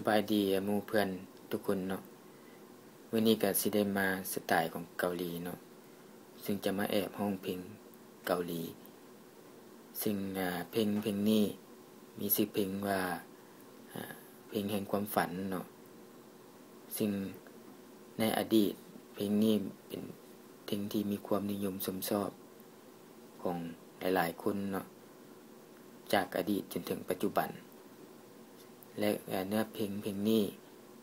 สบายดีมูเพื่อนทุกคนเนาะวันนี้ก็สิได้มาสไตล์ของเกาหลีเนาะซึ่งจะมาแอบห้องเพลงเกาหลี ซึ่งเพลงเพลงนี้มีชื่อเพลงว่าเพลงแห่งความฝันเนาะซึ่งในอดีตเพลงนี้เป็นเพลงที่มีความนิยมสมชอบของหลายๆคนเนาะจากอดีตจนถึงปัจจุบันและเนื้อเพลงเพลงนี้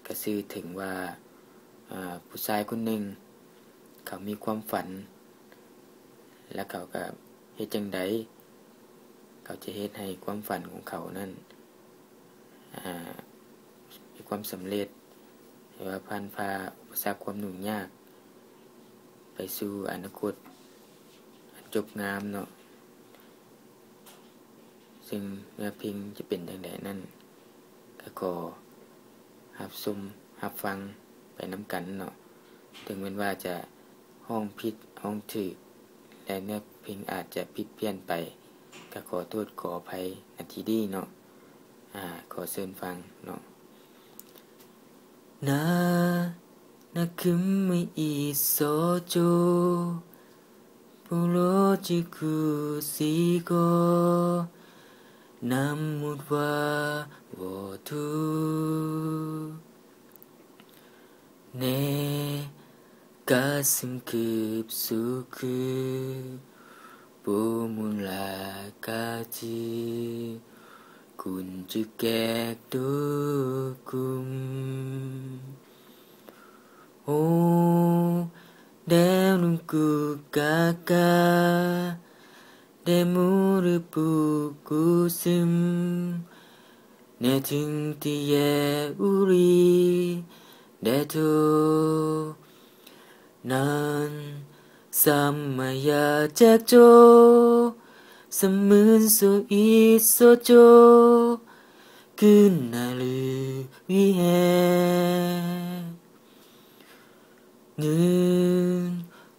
ก็ซื่อถึงว่าผู้ชายคนหนึ่ง เขามีความฝัน และเขาก็เฮ็ดจังไดเขาจะเฮ็ดให้ความฝันของเขานั้นมีความสำเร็จหรือว่าพันพาอุปสรรคความหนุ่มยากไปสู่อนาคตจบงามเนาะซึ่งเนื้อเพลงจะเป็นอย่างไรนั่นแต่ก็หับซุ่มหับฟังไปน้ำกันเนาะ ถึงเป็นว่าจะห้องพิษห้องถือและเนื้อเพิงอาจจะพิดเพี้ยนไป ก็ขอโทษขออภัยนาทีดีเนาะอ่า ขอเชิญฟังเนาะนานาคมมอโโจปุโรจิคุสิโก namun 와워도 내 가슴 급속히 보물라까지 군집객도 꿈오내 눈꽃 가까 내 문. 부웃음 내등 뒤에 우리 내두난삼아야 작조 삼은 소 있었죠 그날을 위해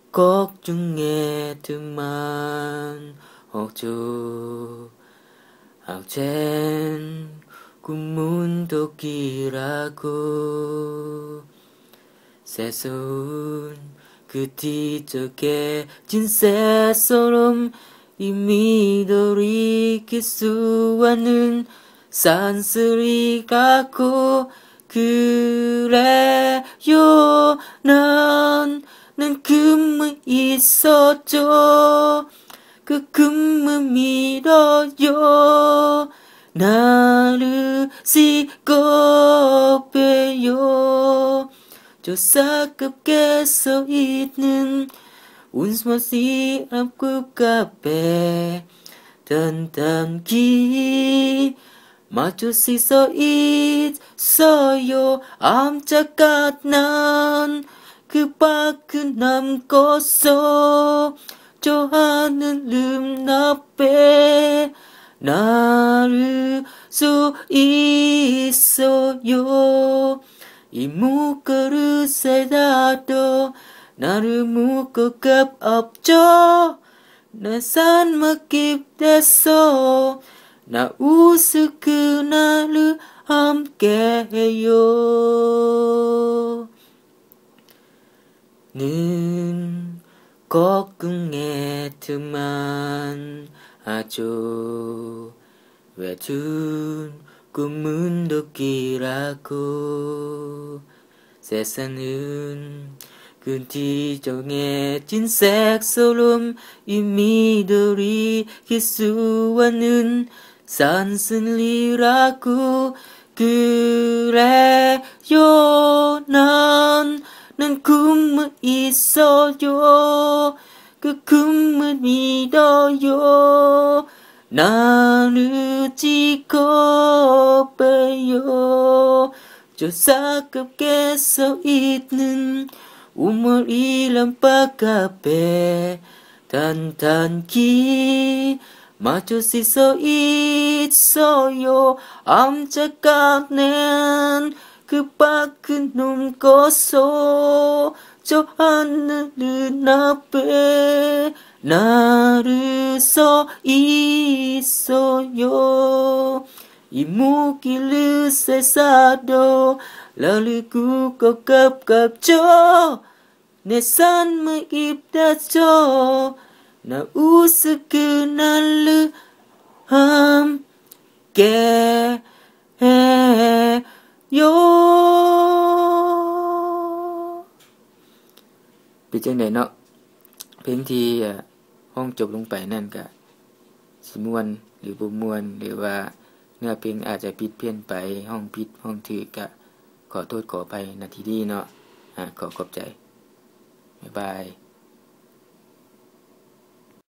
는걱정해두만 호주 아젠 군문도끼라고 새순 소그 뒤쪽에 진새처럼 이 미도리 기수와는 산스리 같고 그래요 난는 금은 있었죠 그 금문 밀어요 나를 씻고빼요저사급게 서있는 운스머시 암급 카페 단단기 마주 씻어 있어요 암짝같 난그 밖은 남고서 협조하는 눈앞에 나를 수 있어요 이 묶어를 세다도 나를 묶어값 없죠 내삶을 깊댔어 나 웃을 그날을 함께해요 는 거궁의틈만 아주 외둔 꿈은 도끼라고 세상은 근티정해진 색소름 이 미들이 희수와는 산슬리라고 그래요 난 저는 꿈은 있어요. 그 꿈을 믿어요. 나는 찍어 빼요. 저사갑에서 있는 우물 이란 바깥에 단단히 마주 씻어 있어요. 암짝가낸 그 밖은 눈꺼서 저 하늘은 앞에 나를 서 있어요 이목길를 세사도 나를 굳고 깝깝죠 내 삶을 입다죠 나 우스그 날을 함께 โยเป็นจังไดเนาะเพลงที่ห้องจบลงไปนั่นก็สมวนหรือบุมวนหรือว่า เนื้อเพลงอาจจะผิดเพี้ยนไป ห้องผิด ห้องถือก็ขอโทษขอไปนาทีนี้เนาะขอขอบใจ บ๊ายบาย